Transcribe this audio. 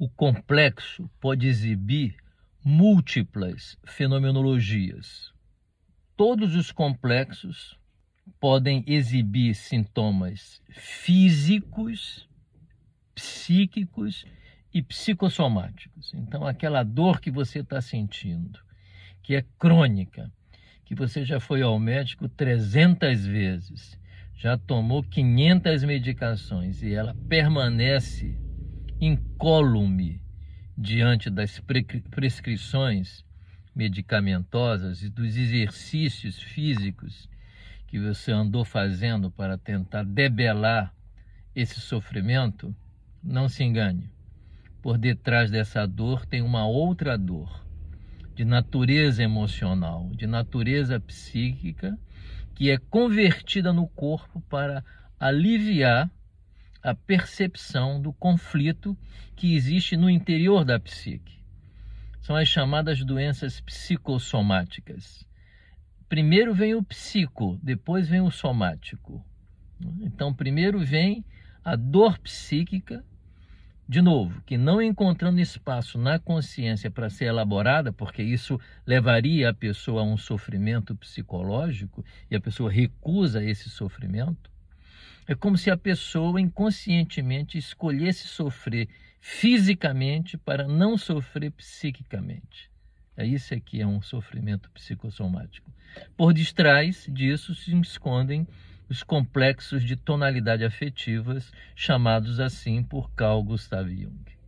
o complexo pode exibir múltiplas fenomenologias. Todos os complexos podem exibir sintomas físicos, psíquicos e psicossomáticos. Então, aquela dor que você está sentindo, que é crônica, que você já foi ao médico 300 vezes, já tomou 500 medicações e ela permanece incólume diante das prescrições medicamentosas e dos exercícios físicos que você andou fazendo para tentar debelar esse sofrimento, não se engane. Por detrás dessa dor tem uma outra dor, de natureza emocional, de natureza psíquica, que é convertida no corpo para aliviar a percepção do conflito que existe no interior da psique. São as chamadas doenças psicossomáticas. Primeiro vem o psico, depois vem o somático. Então, primeiro vem a dor psíquica, de novo, que não encontrando espaço na consciência para ser elaborada, porque isso levaria a pessoa a um sofrimento psicológico e a pessoa recusa esse sofrimento. É como se a pessoa inconscientemente escolhesse sofrer fisicamente para não sofrer psiquicamente. É isso aqui é, é um sofrimento psicossomático. Por detrás disso se escondem os complexos de tonalidade afetivas, chamados assim por Carl Gustav Jung.